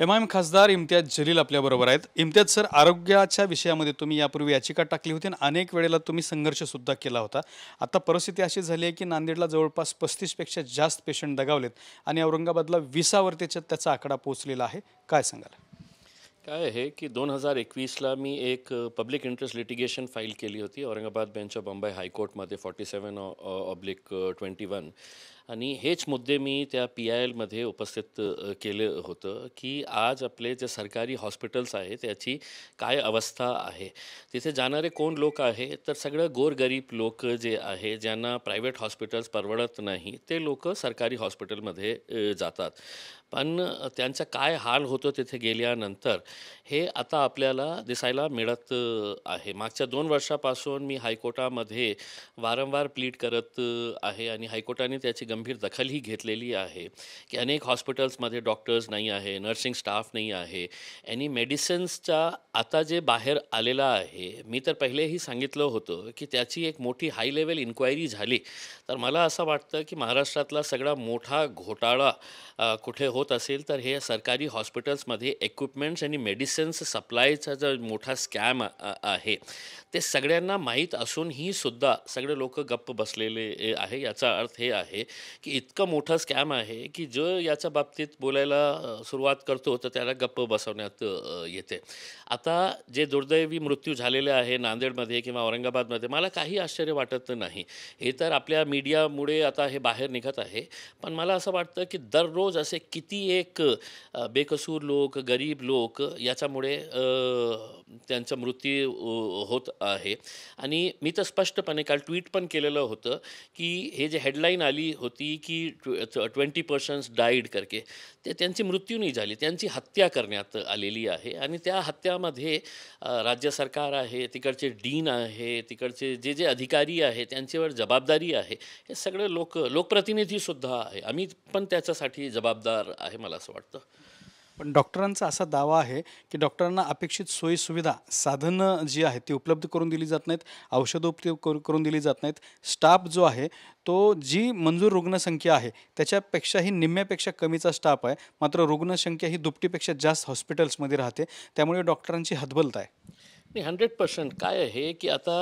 M I am खासदार इम्तियाज जलील आपल्याबरोबर आहेत इम्तियाज सर आरोग्याच्या विषयामध्ये तुम्ही यापूर्वी याचिका टाकली होती आणि अनेक वेळेला तुम्ही संघर्षसुद्धा केला होता आता परिस्थिती अशी झाली आहे की नांदेडला जवळपास पस्तीसपेक्षा जास्त पेशंट दगावलेत आणि औरंगाबादला विसावर त्याच्यात त्याचा आकडा पोचलेला आहे काय सांगाल काय आहे की दोन हजार एकवीसला मी एक पब्लिक इंटरेस्ट लिटिगेशन फाईल केली होती औरंगाबाद बेंच ऑफ बॉम्बे हायकोर्टमध्ये forty seven oblique twenty one आणि हेच मुद्दे मी त्या पी आय एलमध्ये उपस्थित केलं होतं की आज आपले जे सरकारी हॉस्पिटल्स आहेत त्याची काय अवस्था आहे तिथे जाणारे कोण लोक आहे तर सगळं गोरगरीब लोक जे आहे ज्यांना प्रायव्हेट हॉस्पिटल्स परवडत नाही ते लोक सरकारी हॉस्पिटलमध्ये जातात पण त्यांचा काय हाल होतो तिथे गेल्यानंतर हे आता आपल्याला दिसायला मिळत आहे मागच्या दोन वर्षापासून मी हायकोर्टामध्ये वारंवार प्लीट करत आहे आणि हायकोर्टाने त्याची गंभीर दखल ही घेतलेली आहे की अनेक हॉस्पिटल्समध्ये डॉक्टर्स नाही आहे नर्सिंग स्टाफ नाही आहे आणि मेडिसिन्सच्या आता जे बाहेर आलेला आहे मी तर पहिलेही सांगितलं होतं की त्याची एक मोठी हाय लेवल इन्क्वायरी झाली तर मला असं वाटतं की महाराष्ट्रातला सगळा मोठा घोटाळा कुठे होत असेल तर हे सरकारी हॉस्पिटल्समध्ये इक्विपमेंट्स आणि मेडिसिन्स सप्लायचा जो मोठा स्कॅम आहे ते सगळ्यांना माहीत असूनही सुद्धा सगळे लोक गप्प बसलेले आहे याचा अर्थ हे आहे की इतकं मोठं स्कॅम आहे की जो याच्या बाबतीत बोलायला सुरुवात करतो तर त्याला गप्प बसवण्यात येते आता जे दुर्दैवी मृत्यू झालेले आहे नांदेडमध्ये किंवा औरंगाबादमध्ये मला काही आश्चर्य वाटत नाही हे तर आपल्या मी मीडियामुळे आता हे बाहेर निघत आहे पण मला असं वाटतं की दररोज असे किती एक बेकसूर लोक गरीब लोक याच्यामुळे त्यांचा मृत्यू होत आहे आणि मी तर स्पष्टपणे काल ट्विट पण केलेलं होतं की हे जे हेडलाईन आली होती की ट्वेंटी पर्सन्स डाईड करके ते त्यांची मृत्यू नाही झाली त्यांची हत्या करण्यात आलेली आहे आणि त्या हत्यामध्ये राज्य सरकार आहे तिकडचे डीन आहे तिकडचे जे जे अधिकारी आहे त्यांच्यावर जबाबदारी आहे हे सगळे लोक लोकप्रतिनिधीसुद्धा आहे आम्ही पण त्याच्यासाठी जबाबदार आहे मला असं वाटतं पण डॉक्टरांचा असा दावा आहे की डॉक्टरांना अपेक्षित सोयीसुविधा साधनं जी आहेत ती उपलब्ध करून दिली जात नाहीत औषधोपचार करून दिली जात नाहीत स्टाफ जो आहे तो जी मंजूर रुग्णसंख्या आहे त्याच्यापेक्षाही निम्म्यापेक्षा कमीचा स्टाफ आहे मात्र रुग्णसंख्या ही दुपटीपेक्षा जास्त हॉस्पिटल्समध्ये राहते त्यामुळे डॉक्टरांची हतबलता आहे नाही हंड्रेड पर्सेंट काय आहे की आता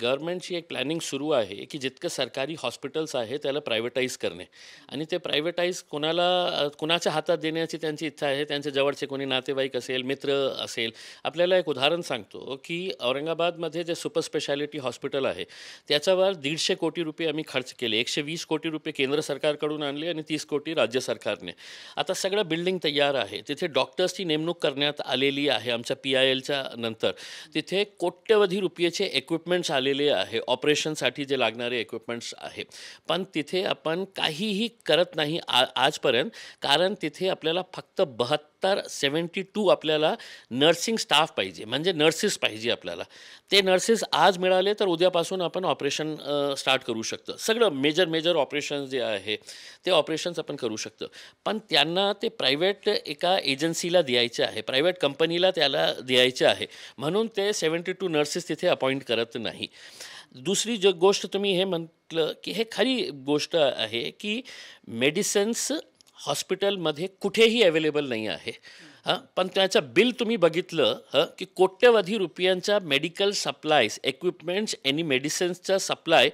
गव्हर्मेंटची एक प्लॅनिंग सुरू आहे की जितकं सरकारी हॉस्पिटल्स आहे त्याला प्रायव्हेटाईज करणे आणि ते प्रायव्हेटाईज कोणाला कुणाच्या हातात देण्याची त्यांची इच्छा आहे त्यांच्या जवळचे कोणी नातेवाईक असेल मित्र असेल आपल्याला एक उदाहरण सांगतो की औरंगाबादमध्ये जे सुपर स्पेशालिटी हॉस्पिटल आहे त्याच्यावर दीडशे कोटी रुपये आम्ही खर्च केले एकशे वीस कोटी रुपये केंद्र सरकारकडून आणले आणि तीस कोटी राज्य सरकारने आता सगळं बिल्डिंग तयार आहे तिथे डॉक्टर्सची नेमणूक करण्यात आलेली आहे आमच्या पी आय एलच्या नंतर तिथे कोट्यवधी रुपयेचे इक्विपमेंट्स आलेले आहे ऑपरेशनसाठी जे लागणारे इक्विपमेंट्स आहे पण तिथे आपण काहीही करत नाही आ आजपर्यंत कारण तिथे आपल्याला फक्त बहात्तर सत्तर सेवन्टी टू आपल्याला नर्सिंग स्टाफ पाहिजे म्हणजे नर्सेस पाहिजे आपल्याला ते नर्सेस आज मिळाले तर उद्यापासून आपण ऑपरेशन स्टार्ट करू शकतो सगळं मेजर मेजर ऑपरेशन जे आहे ते ऑपरेशन्स आपण करू शकतो पण त्यांना ते प्रायव्हेट एका एजन्सीला द्यायचे आहे प्रायव्हेट कंपनीला त्याला द्यायचे आहे म्हणून ते सेवन्टी टू नर्सेस तिथे अपॉइंट करत नाही दुसरी ज गोष्ट तुम्ही हे म्हटलं की हे खरी गोष्ट आहे की मेडिसिन्स हॉस्पिटलमध्ये कुठेही अवेलेबल नाही आहे हां पण त्याचं बिल तुम्ही बघितलं हं की कोट्यवधी रुपयांच्या मेडिकल सप्लायज इक्विपमेंट्स आणि मेडिसिन्सचा सप्लाय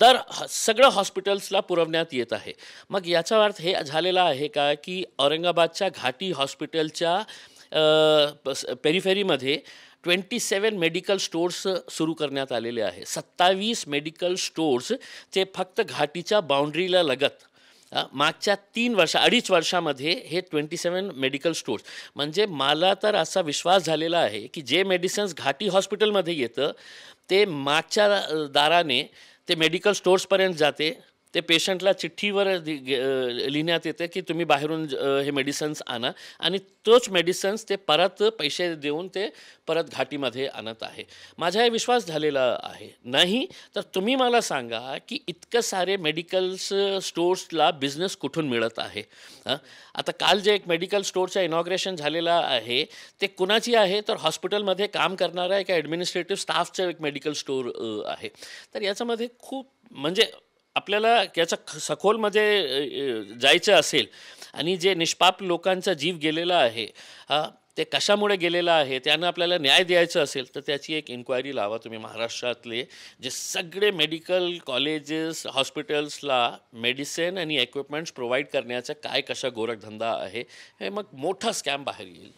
दर सगळं हॉस्पिटल्सला पुरवण्यात येत आहे मग याचा अर्थ हे झालेला आहे का की औरंगाबादच्या घाटी हॉस्पिटलच्या पेरीफेरीमध्ये ट्वेंटी सेवन मेडिकल स्टोर्स सुरू करण्यात आलेले आहे सत्तावीस मेडिकल स्टोर्स ते फक्त घाटीच्या बाउंड्रीला लगत मागच्या तीन वर्षा अडीच वर्षामध्ये हे ट्वेंटी सेवन मेडिकल स्टोर्स म्हणजे मला तर असा विश्वास झालेला आहे की जे मेडिसिन्स घाटी हॉस्पिटलमध्ये येतं ते मागच्या दाराने ते मेडिकल स्टोर्सपर्यंत जाते ते पेशंटला चिठ्ठीवर लिहिण्यात येते की तुम्ही बाहेरून हे मेडिसन्स आणा आणि तोच मेडिसन्स ते परत पैसे देऊन ते परत घाटीमध्ये आणत आहे माझा हे विश्वास झालेला आहे नाही तर तुम्ही मला सांगा की इतकं सारे मेडिकल्स स्टोर्सला बिझनेस कुठून मिळत आहे आता काल जे एक मेडिकल स्टोअरचं इनॉग्रेशन झालेलं आहे ते कुणाची आहे तर हॉस्पिटलमध्ये काम करणारा एका ॲडमिनिस्ट्रेटिव्ह स्टाफचं एक मेडिकल स्टोअर आहे तर याच्यामध्ये खूप म्हणजे आपल्याला याचा सखोलमध्ये म्हणजे, जायचं असेल आणि जे निष्पाप लोकांचा जीव गेलेला आहे ते कशामुळे गेलेलं आहे त्यानं आपल्याला न्याय द्यायचं असेल तर त्याची एक इन्क्वायरी लावा तुम्ही महाराष्ट्रातले जे सगळे मेडिकल कॉलेजेस हॉस्पिटल्सला मेडिसिन आणि इक्विपमेंट्स प्रोव्हाइड करण्याचा काय कशा गोरखधंदा आहे हे मग मोठा स्कॅम बाहेर येईल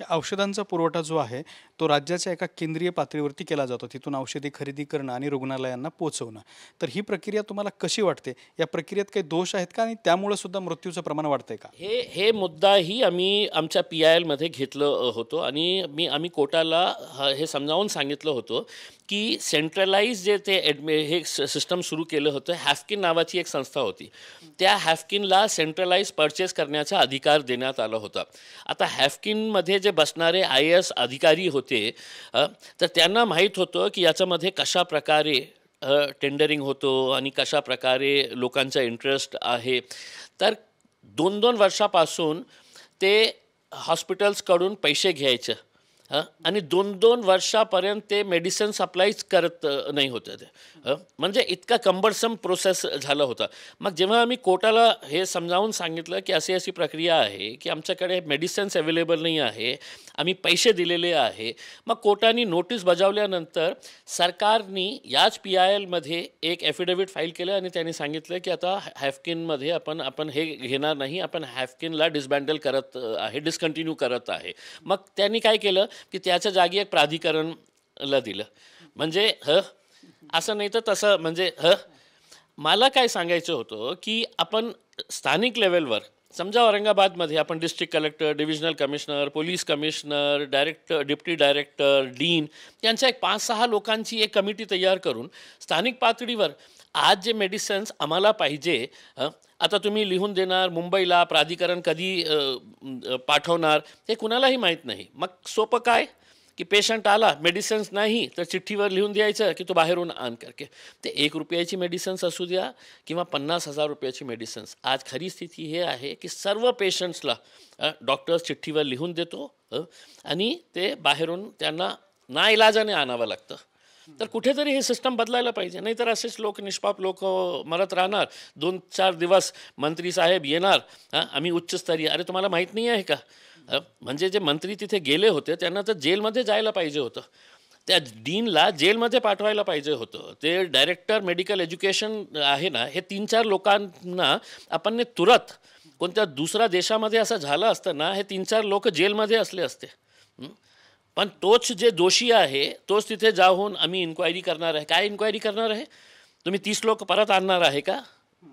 हे औषधांचा पुरवठा जो आहे तो राज्याच्या एका केंद्रीय पातळीवरती केला जातो तिथून औषधी खरेदी करणं आणि रुग्णालयांना पोहोचवणं तर ही प्रक्रिया तुम्हाला कशी वाटते या प्रक्रियेत काही दोष आहेत का आणि त्यामुळे सुद्धा मृत्यूचं प्रमाण वाढतंय का हे हे मुद्दाही आम्ही आमच्या पी आय एलमध्ये घेतलं होतो आणि मी आम्ही कोर्टाला हे समजावून सांगितलं होतं की सेंट्रलाइज जे ते ॲडमि हे सिस्टम सुरू केलं होतं हॅफकिन नावाची एक संस्था होती त्या हॅफकिनला सेंट्रलाइज परचेस करण्याचा अधिकार देण्यात आला होता आता हॅफकिनमध्ये जे बसणारे आय एस अधिकारी होते तर त्यांना माहीत होतं की याच्यामध्ये कशा प्रकारे टेंडरिंग होतो आणि कशा प्रकारे लोकांचा इंटरेस्ट आहे तर दोन दोन वर्षापासून ते हॉस्पिटल्सकडून पैसे घ्यायचं आणि दोन दोन वर्षापर्यंत ते मेडिसिन सप्लायच करत नाही होते ते म्हणजे इतका कंबरसम प्रोसेस झाला होता मग जेव्हा आम्ही कोर्टाला हे समजावून सांगितलं की अशी अशी प्रक्रिया आहे की आमच्याकडे मेडिसिन्स अवेलेबल नाही आहे आम्ही पैसे दिलेले आहे मग कोर्टाने नोटीस बजावल्यानंतर सरकारनी याच पी आय एलमध्ये एक ॲफिडेविट फाईल केलं आणि त्यांनी सांगितलं की आता हॅफकिनमध्ये आपण आपण हे घेणार नाही आपण हॅफकिनला डिसबँडल करत आहे डिस्कंटिन्यू करत आहे मग त्यांनी काय केलं की त्याच्या जागी एक प्राधिकरणला दिलं म्हणजे ह असं नाही तर तसं म्हणजे ह मला काय सांगायचं होतं की आपण स्थानिक लेवलवर समजा औरंगाबादमध्ये आपण district collector divisional commissioner police commissioner director deputy director dean यांच्या एक पाच सहा लोकांची एक कमिटी तयार करून स्थानिक पातळीवर आज जे मेडिसन्स आम्हाला पाहिजे आता तुम्ही लिहून देणार मुंबईला प्राधिकरण कधी पाठवणार हे कुणालाही माहीत नाही मग सोपं काय की पेशंट आला मेडिसिन्स नाही तर चिठ्ठीवर लिहून द्यायचं की तू बाहेरून आण करके ते एक रुपयाची मेडिसिन्स असू द्या किंवा पन्नास हजार रुपयाची मेडिसिन्स आज खरी स्थिती हे आहे की सर्व पेशंट्सला डॉक्टर्स चिठ्ठीवर लिहून देतो आणि ते बाहेरून त्यांना ना इलाजाने आणावं लागतं तर कुठेतरी ही सिस्टम बदलायला पाहिजे नाहीतर असेच लोक निष्पाप लोक मरत राहणार दोन चार दिवस मंत्री साहेब येणार हां आम्ही उच्चस्तरीय अरे तुम्हाला माहीत नाही आहे का म्हणजे जे मंत्री तिथे गेले होते त्यांना तर जेलमध्ये जायला पाहिजे होतं त्या डीनला जेलमध्ये पाठवायला पाहिजे होतं ते डायरेक्टर मेडिकल एज्युकेशन आहे ना हे तीन चार लोकांना आपण तुरत कोणत्या दुसऱ्या देशामध्ये असं झालं असतं ना हे तीन चार लोक जेलमध्ये असले असते पण तोच जे दोषी आहे तोच तिथे जाऊन आम्ही इन्क्वायरी करणार आहे काय इन्क्वायरी करणार आहे तुम्ही तीस लोक परत आणणार आहे का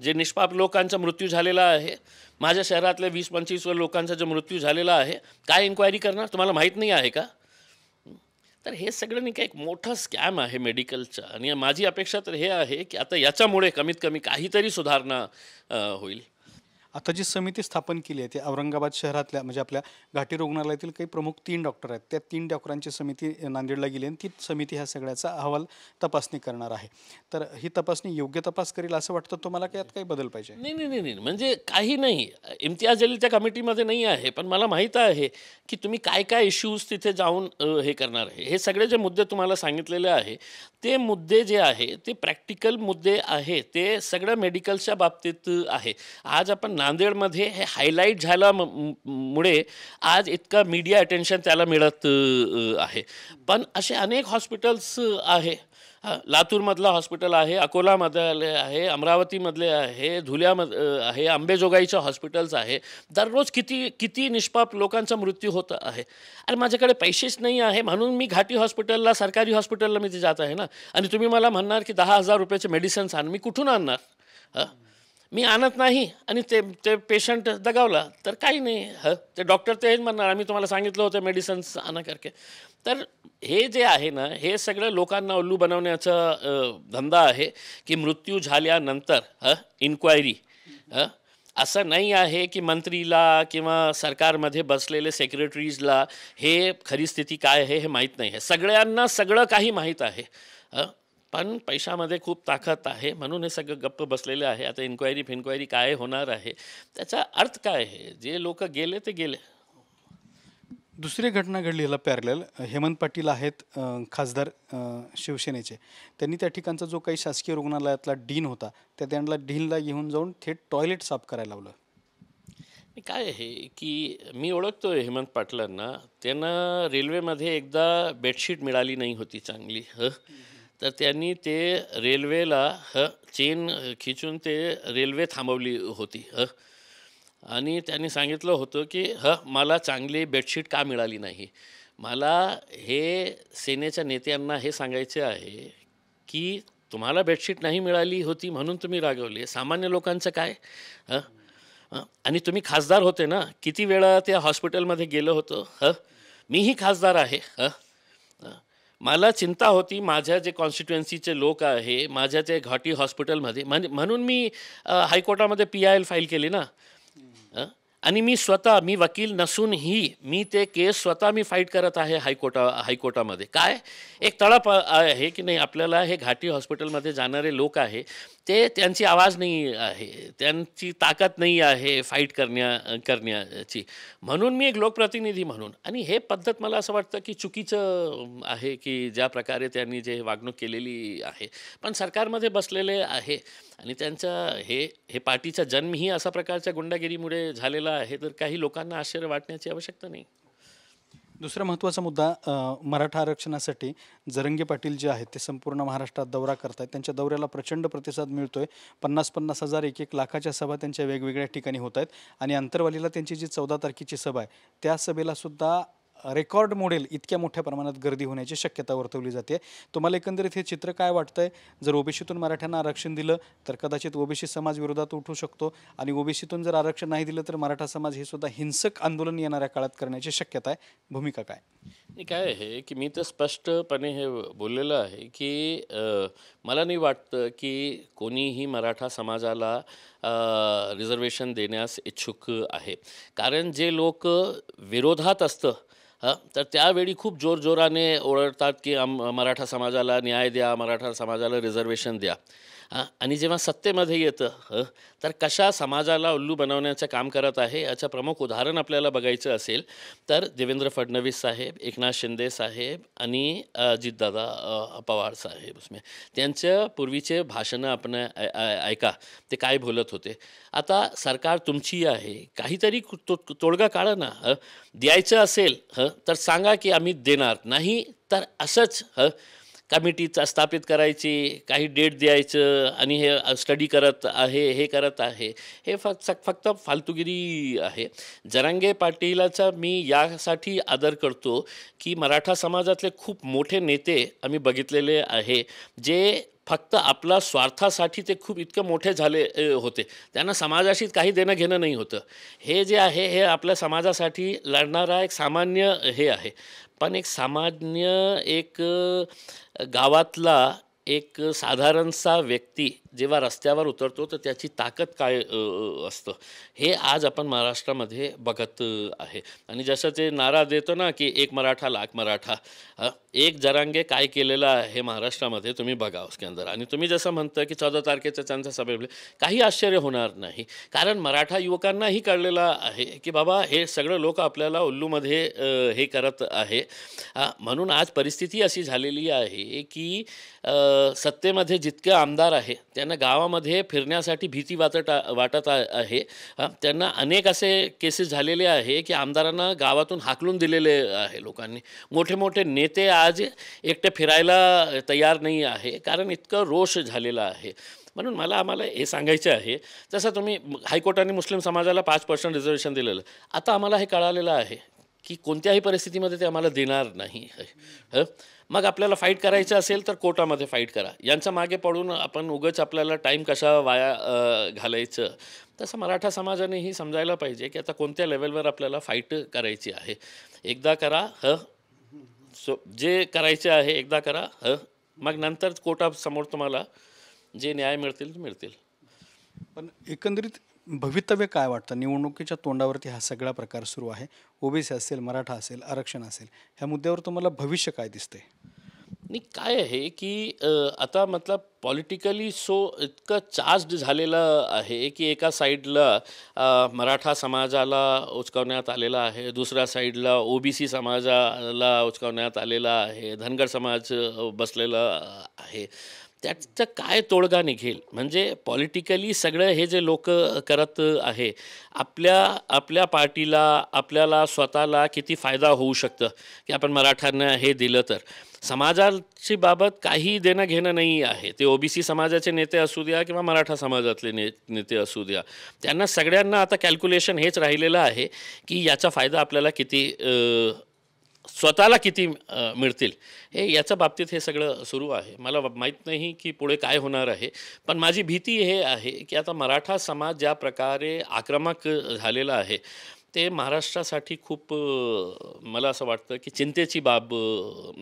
जे निष्पाप लोकांचा मृत्यू झालेला आहे माझ्या शहरातल्या वीस पंचवीस लोकांचा जो मृत्यू झालेला आहे काय इन्क्वायरी करणार तुम्हाला माहीत नाही आहे का तर हे सगळं नाही का एक मोठं स्कॅम आहे मेडिकलचं आणि माझी अपेक्षा तर हे आहे की आता याच्यामुळे कमीत कमी काहीतरी सुधारणा होईल आता जी समिती स्थापन केली आहे ती औरंगाबाद शहरातल्या म्हणजे आपल्या घाटी रुग्णालयातील काही प्रमुख तीन डॉक्टर आहेत त्या तीन डॉक्टरांची समिती नांदेडला गेली आणि ती समिती ह्या सगळ्याचा अहवाल तपासणी करणार आहे तर ही तपासणी योग्य तपास करेल असं वाटतं तुम्हाला काय यात काही बदल पाहिजे नाही नाही नाही म्हणजे काही नाही इम्तियाज अली त्या कमिटीमध्ये नाही आहे पण मला माहीत आहे की तुम्ही काय काय इश्यूज तिथे जाऊन हे करणार आहे हे सगळे जे मुद्दे तुम्हाला सांगितलेले आहे ते मुद्दे जे आहे ते प्रॅक्टिकल मुद्दे आहे ते सगळ्या मेडिकलच्या बाबतीत आहे आज आपण नांदेडमध्ये हे हायलाईट झाल्या मुळे आज इतका मीडिया अटेन्शन त्याला मिळत आहे पण असे अनेक हॉस्पिटल्स आहे लातूरमधला हॉस्पिटल आहे अकोलामधले आहे अमरावतीमधले आहे धुल्यामध आहे आंबेजोगाईच्या हॉस्पिटल्स आहे दररोज किती किती निष्पाप लोकांचा मृत्यू होत आहे आणि माझ्याकडे पैसेच नाही आहे म्हणून मी घाटी हॉस्पिटलला सरकारी हॉस्पिटलला मी ते जात आहे ना आणि तुम्ही मला म्हणणार की दहा हजार रुपयाचे मेडिसिन्स आण मी कुठून आणणार हां मी आणत नाही आणि ते ते पेशंट दगावला तर काही नाही ह ते डॉक्टर तेच म्हणणार आम्ही तुम्हाला सांगितलं होतं मेडिसन्स आणा करके तर हे जे आहे ना हे सगळं लोकांना उल्लू बनवण्याचा धंदा आहे की मृत्यू झाल्यानंतर ह इन्क्वायरी ह असं नाही आहे की मंत्रीला किंवा सरकारमध्ये बसलेले सेक्रेटरीजला हे खरी स्थिती काय आहे हे माहीत नाही आहे सगळ्यांना सगळं काही माहीत आहे पण पैशामध्ये खूप ताकद आहे म्हणून हे सगळं गप्प बसलेलं आहे आता इन्क्वायरी फिन्क्वायरी काय होणार आहे त्याचा अर्थ काय आहे जे लोक गेले ते गेले दुसरी घटना घडली पॅरलेल हेमंत पाटील आहेत खासदार शिवसेनेचे त्यांनी त्या ठिकाणचा जो काही शासकीय रुग्णालयातला डीन होता त्या त्यांना डीनला घेऊन जाऊन थेट टॉयलेट साफ करायला लावलं काय आहे की मी ओळखतो हेमंत पाटलांना त्यांना रेल्वेमध्ये एकदा बेडशीट मिळाली नाही होती चांगली तर त्यांनी ते रेल्वेला ह चेन खिचून ते रेल्वे थांबवली होती ह आणि त्यांनी सांगितलं होतं की ह मला चांगली बेडशीट का मिळाली नाही मला हे सेनेच्या नेत्यांना हे सांगायचे आहे की तुम्हाला बेडशीट नाही मिळाली होती म्हणून तुम्ही रागवले सामान्य लोकांचं काय आणि तुम्ही खासदार होते ना किती वेळा त्या हॉस्पिटलमध्ये गेलं होतं ह मीही खासदार आहे ह मला चिंता होती माझ्या जे कॉन्स्टिट्युएन्सीचे लोक आहे माझ्या जे घाटी हॉस्पिटलमध्ये म्हणजे म्हणून मी हायकोर्टामध्ये पी आय एल फाईल केली ना आणि मी स्वतः मी वकील नसूनही मी ते केस स्वतः मी फाईट करत आहे हायकोर्टा हायकोर्टामध्ये काय एक तळप आहे की नाही आपल्याला हे घाटी हॉस्पिटलमध्ये जाणारे लोक आहे ते त्यांची आवाज नाही आहे त्यांची ताकद नाही आहे फाईट करण्या करण्याची म्हणून मी एक लोकप्रतिनिधी म्हणून आणि हे पद्धत मला असं वाटतं की चुकीचं आहे की ज्या प्रकारे त्यांनी जे वागणूक केलेली आहे पण सरकारमध्ये बसलेले आहे आणि त्यांचा हे हे पार्टीचा जन्मही अशा प्रकारच्या गुंडागिरीमुळे झालेला आहे तर काही लोकांना आश्चर्य वाटण्याची आवश्यकता नाही दुसरा महत्त्वाचा मुद्दा मराठा आरक्षणासाठी जरंगे पाटील जे आहेत ते संपूर्ण महाराष्ट्रात दौरा करत आहेत त्यांच्या दौऱ्याला प्रचंड प्रतिसाद मिळतो आहे पन्नास पन्नास हजार एक एक लाखाच्या सभा त्यांच्या वेगवेगळ्या ठिकाणी होत आहेत आणि अंतरवालीला त्यांची जी चौदा तारखेची सभा आहे त्या सभेलासुद्धा रेकॉर्ड मोडेल इतक्या मोठ्या प्रमाणात गर्दी होण्याची शक्यता वर्तवली जाते तुम्हाला एकंदरीत हे चित्र काय आहे जर ओबीसीतून मराठ्यांना आरक्षण दिलं तर कदाचित ओबीसी समाज विरोधात उठू शकतो आणि ओबीसीतून जर आरक्षण नाही दिलं तर मराठा समाज हे सुद्धा हिंसक आंदोलन येणाऱ्या काळात करण्याची शक्यता आहे भूमिका काय काय आहे की मी तर स्पष्टपणे हे बोललेलं आहे की मला नाही वाटतं की कोणीही मराठा समाजाला रिझर्वेशन देण्यास इच्छुक आहे कारण जे लोक विरोधात असतं तर त्यावेळी खूप जोरजोराने ओळखतात की आम मराठा समाजाला न्याय द्या मराठा समाजाला रिझर्वेशन द्या आणि जेव्हा सत्तेमध्ये येतं तर कशा समाजाला उल्लू बनवण्याचं काम करत आहे याचं प्रमुख उदाहरण आपल्याला बघायचं असेल तर देवेंद्र फडणवीस साहेब एकनाथ शिंदे साहेब आणि अजितदादा पवार साहेब उसमे त्यांच्या पूर्वीचे भाषणं आपण ऐका ते काय बोलत होते आता सरकार तुमची आहे काहीतरी तो तोडगा काढा ना द्यायचं असेल तर सांगा की आम्ही देणार नाही तर असंच कमिटी स्थापित करायची काही डेट द्यायचं आणि हे स्टडी करत आहे हे करत आहे हे फक्त फक्त फालतुगिरी आहे जरांगे पाटीलाचा मी यासाठी आदर करतो की मराठा समाजातले खूप मोठे नेते आम्ही बघितलेले आहे जे फक्त आपला स्वार्थासाठी ते खूप इतके मोठे झाले होते त्यांना समाजाशी काही देणं घेणं नाही होतं हे जे आहे हे आपल्या समाजासाठी लढणारा एक सामान्य हे आहे पण एक सामान्य एक गावातला एक साधारणसा व्यक्ती जेव्हा रस्त्यावर उतरतो तर त्याची ताकद काय असतं हे आज आपण महाराष्ट्रामध्ये बघत आहे आणि जसं ते नारा देतो ना की एक मराठा लाख मराठा एक जरांगे काय केलेलं आहे महाराष्ट्रामध्ये तुम्ही बघा अंदर आणि तुम्ही जसं म्हणतं की चौदा तारखेचं त्यांचा सभे काही आश्चर्य होणार नाही कारण मराठा युवकांनाही कळलेलं आहे की बाबा हे सगळं लोक आपल्याला उल्लूमध्ये हे करत आहे म्हणून आज परिस्थिती अशी झालेली आहे की सत्तेमध्ये जितके आमदार आहे त्या त्यांना गावामध्ये फिरण्यासाठी भीती वाटत वाटत आहे त्यांना अनेक असे केसेस झालेले आहे की आमदारांना गावातून हाकलून दिलेले आहे लोकांनी मोठे मोठे नेते आज एकटे फिरायला तयार नाही आहे कारण इतकं रोष झालेला आहे म्हणून मला आम्हाला हे सांगायचं आहे जसं तुम्ही हायकोर्टाने मुस्लिम समाजाला पाच पर्सेंट रिझर्वेशन दिलेलं आता आम्हाला हे कळालेलं आहे की कोणत्याही परिस्थितीमध्ये ते आम्हाला देणार नाही मग आपल्याला फाईट करायचं असेल तर कोर्टामध्ये फाईट करा यांच्या मागे पडून आपण उगच आपल्याला टाईम कसा वाया घालायचं तसं मराठा समाजानेही समजायला पाहिजे की आता कोणत्या लेवलवर आपल्याला फाईट करायची आहे एकदा करा ह सो जे करायचे आहे एकदा करा ह मग नंतर कोर्टासमोर तुम्हाला जे न्याय मिळतील मिळतील पण एकंदरीत भवितव्य काय वाटतं निवडणुकीच्या तोंडावरती हा सगळा प्रकार सुरू आहे ओबीसी असेल मराठा असेल आरक्षण असेल ह्या मुद्द्यावर तुम्हाला भविष्य काय दिसते नाही काय आहे की आता मतलब पॉलिटिकली सो इतकं चार्ज्ड झालेलं आहे की एका साईडला मराठा समाजाला उचकावण्यात आलेला आहे दुसऱ्या साईडला ओबीसी समाजाला उचकावण्यात आलेला आहे धनगर समाज बसलेला आहे त्याचं काय तोडगा निघेल म्हणजे पॉलिटिकली सगळं हे जे लोक करत आहे आपल्या आपल्या पार्टीला आपल्याला स्वतःला किती फायदा होऊ शकतं की आपण मराठ्यांना हे दिलं तर समाजाची बाबत काही देणं घेणं नाही आहे ते ओबीसी समाजाचे नेते असू द्या किंवा मराठा समाजातले ने नेते असू द्या त्यांना सगळ्यांना आता कॅल्क्युलेशन हेच राहिलेलं आहे की याचा फायदा आपल्याला किती स्वतःला किती मिळतील हे याच्या बाबतीत हे सगळं सुरू आहे मला माहीत नाही की पुढे काय होणार आहे पण माझी भीती हे आहे की आता मराठा समाज ज्या प्रकारे आक्रमक झालेला आहे ते महाराष्ट्रासाठी खूप मला असं वाटतं की चिंतेची बाब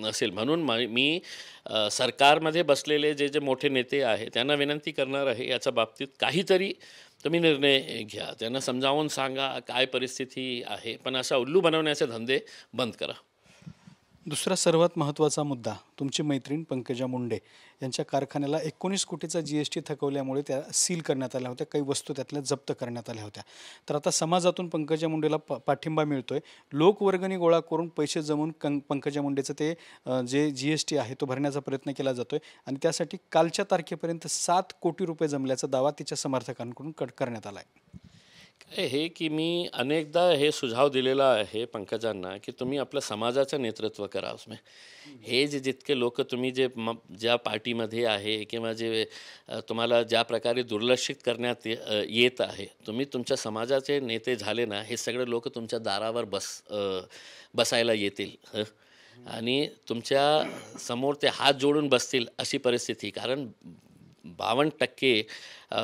असेल म्हणून मी सरकारमध्ये बसलेले जे जे मोठे नेते आहे त्यांना विनंती करणार आहे याच्या बाबतीत काहीतरी तुम्ही निर्णय घ्या त्यांना समजावून सांगा काय परिस्थिती आहे पण असा उल्लू बनवण्याचे धंदे बंद करा दुसरा सर्वात महत्त्वाचा मुद्दा तुमची मैत्रीण पंकजा मुंडे यांच्या कारखान्याला एकोणीस कोटीचा जी एस टी थकवल्यामुळे त्या सील करण्यात आल्या होत्या काही वस्तू त्यातल्या जप्त करण्यात आल्या होत्या तर आता समाजातून पंकजा मुंडेला प पाठिंबा मिळतोय लोकवर्गणी गोळा करून पैसे जमवून कंक पंकजा मुंडेचं ते जे जी एस टी आहे तो भरण्याचा प्रयत्न केला जातोय आणि त्यासाठी कालच्या तारखेपर्यंत सात कोटी रुपये जमल्याचा दावा तिच्या समर्थकांकडून कट करण्यात आला आहे हे की मी अनेकदा हे सुझाव दिलेला आहे पंकजांना की तुम्ही आपल्या समाजाचं नेतृत्व करा उसमे. हे जे जितके लोक तुम्ही जे म ज्या पार्टीमध्ये आहे किंवा जे तुम्हाला ज्या प्रकारे दुर्लक्षित करण्यात येत आहे तुम्ही तुमच्या समाजाचे नेते झाले ना हे सगळे लोक तुमच्या दारावर बस बसायला येतील आणि तुमच्या समोर ते हात जोडून बसतील अशी परिस्थिती कारण बावन्न टक्के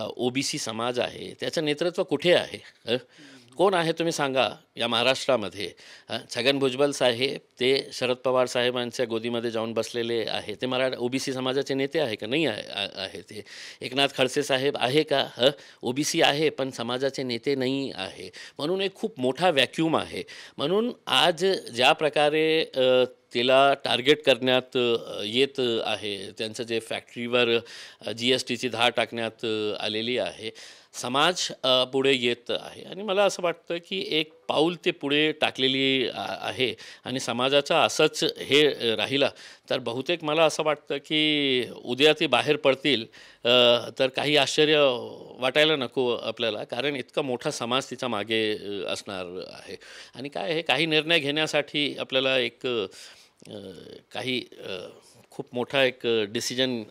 ओ बी सी समाज आहे त्याचं नेतृत्व कुठे आहे कोण आहे तुम्ही सांगा या महाराष्ट्रामध्ये छगन भुजबल साहेब ते शरद पवार साहेबांच्या गोदीमध्ये जाऊन बसलेले आहे ते मरा ओबीसी समाजाचे नेते आहे का नाही आहे ते एकनाथ खडसे साहेब आहे का ह ओबीसी आहे पण समाजाचे नेते नाही आहे म्हणून एक खूप मोठा व्हॅक्यूम आहे म्हणून आज ज्या प्रकारे तिला टार्गेट करण्यात येत आहे त्यांचं जे फॅक्टरीवर जी एस टीची धाड टाकण्यात आलेली आहे समाज पुढे येत आहे आणि मला असं वाटतं की एक पाऊल ते पुढे टाकलेली आहे आणि समाजाचा असंच हे राहिला तर बहुतेक मला असं वाटतं की उद्या ते बाहेर पडतील तर काही आश्चर्य वाटायला नको आपल्याला कारण इतका मोठा समाज तिच्या मागे असणार आहे आणि काय हे काही निर्णय घेण्यासाठी आपल्याला एक काही खूप मोठा एक डिसिजन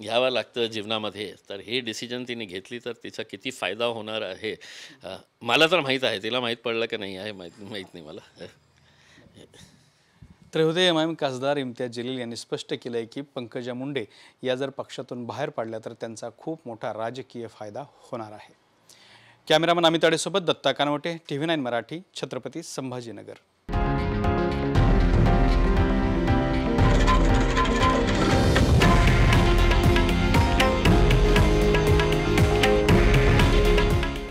घ्यावं लागतं जीवनामध्ये तर हे डिसिजन तिने घेतली तर तिचा किती फायदा होणार आहे मला तर माहीत आहे तिला माहीत पडलं की नाही आहे माहीत माहीत नाही मला त्रयोदय एम खासदार इम्तियाज जलील यांनी स्पष्ट केलं आहे की पंकजा मुंडे या जर पक्षातून बाहेर पडल्या तर त्यांचा खूप मोठा राजकीय फायदा होणार आहे कॅमेरामन अमिताडेसोबत Datta Kanwate T V nine Marathi Chhatrapati Sambhajinagar